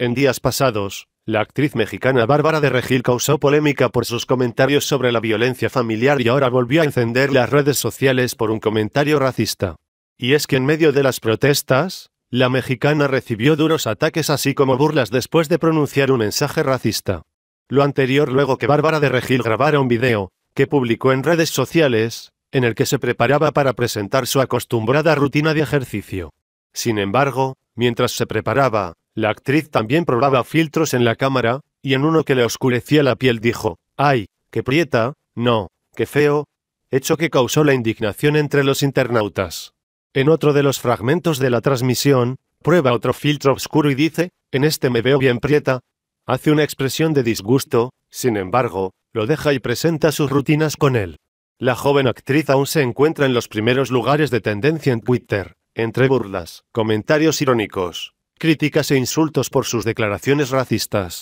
En días pasados, la actriz mexicana Bárbara de Regil causó polémica por sus comentarios sobre la violencia familiar y ahora volvió a encender las redes sociales por un comentario racista. Y es que en medio de las protestas, la mexicana recibió duros ataques así como burlas después de pronunciar un mensaje racista. Lo anterior luego que Bárbara de Regil grabara un video, que publicó en redes sociales, en el que se preparaba para presentar su acostumbrada rutina de ejercicio. Sin embargo, mientras se preparaba, la actriz también probaba filtros en la cámara, y en uno que le oscurecía la piel dijo, ¡ay, qué prieta! No, qué feo, hecho que causó la indignación entre los internautas. En otro de los fragmentos de la transmisión, prueba otro filtro oscuro y dice, en este me veo bien prieta. Hace una expresión de disgusto, sin embargo, lo deja y presenta sus rutinas con él. La joven actriz aún se encuentra en los primeros lugares de tendencia en Twitter, entre burlas, comentarios irónicos, críticas e insultos por sus declaraciones racistas.